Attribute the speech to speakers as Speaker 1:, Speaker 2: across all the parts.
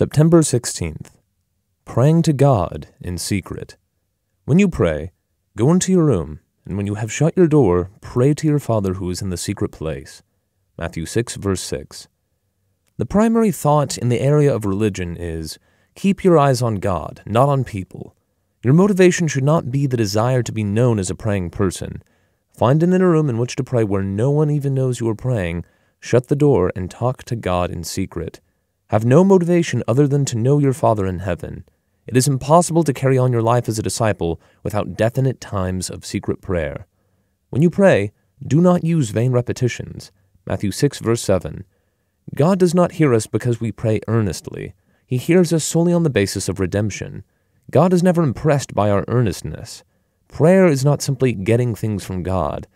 Speaker 1: September 16th. Praying to God in secret. When you pray, go into your room, and when you have shut your door, pray to your Father who is in the secret place. Matthew 6, verse 6. The primary thought in the area of religion is keep your eyes on God, not on people. Your motivation should not be the desire to be known as a praying person. Find an inner room in which to pray where no one even knows you are praying, shut the door, and talk to God in secret have no motivation other than to know your Father in heaven. It is impossible to carry on your life as a disciple without definite times of secret prayer. When you pray, do not use vain repetitions. Matthew 6, verse 7. God does not hear us because we pray earnestly. He hears us solely on the basis of redemption. God is never impressed by our earnestness. Prayer is not simply getting things from God.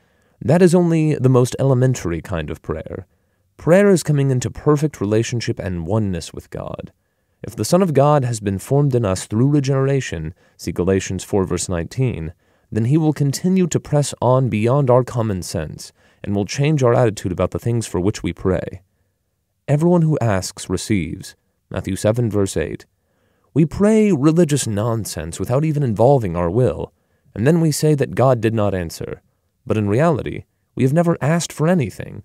Speaker 1: That is only the most elementary kind of prayer. Prayer is coming into perfect relationship and oneness with God. If the Son of God has been formed in us through regeneration, see Galatians 4 verse 19, then he will continue to press on beyond our common sense and will change our attitude about the things for which we pray. Everyone who asks receives. Matthew 7 verse 8. We pray religious nonsense without even involving our will, and then we say that God did not answer. But in reality, we have never asked for anything,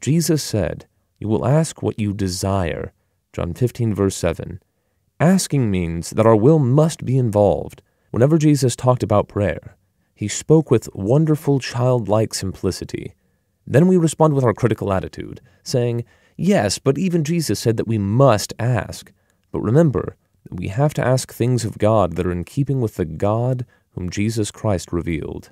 Speaker 1: Jesus said, You will ask what you desire. John 15, verse 7. Asking means that our will must be involved. Whenever Jesus talked about prayer, he spoke with wonderful childlike simplicity. Then we respond with our critical attitude, saying, Yes, but even Jesus said that we must ask. But remember, we have to ask things of God that are in keeping with the God whom Jesus Christ revealed.